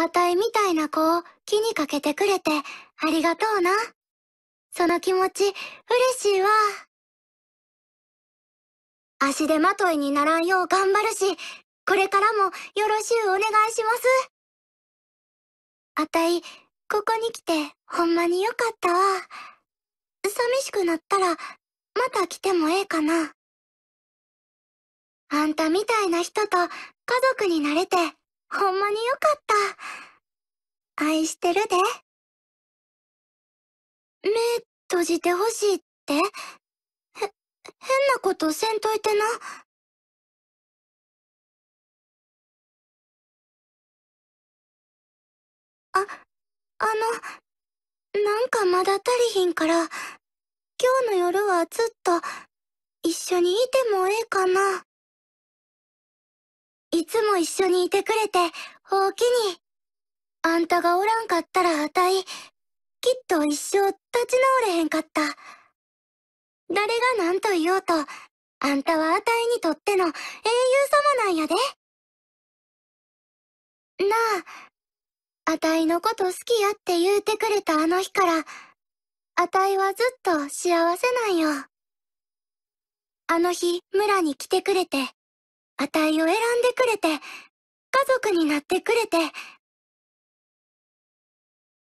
あたいみたいな子を気にかけてくれてありがとうな。その気持ち嬉しいわ。足手まといにならんよう頑張るし、これからもよろしゅうお願いします。あたい、ここに来てほんまによかったわ。寂しくなったら、また来てもええかな。あんたみたいな人と家族になれて、ほんまによかった。愛してるで。目閉じてほしいって。へ、変なことせんといてな。あ、あの、なんかまだ足りひんから、今日の夜はずっと、一緒にいてもええかな。つも一緒にいてくれて、ほうきに。あんたがおらんかったらあたい、きっと一生立ち直れへんかった。誰が何と言おうと、あんたはあたいにとっての英雄様なんやで。なあ、あたいのこと好きやって言うてくれたあの日から、あたいはずっと幸せなんよ。あの日、村に来てくれて、あたいを選んでくれて、家族になってくれて、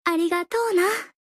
ありがとうな。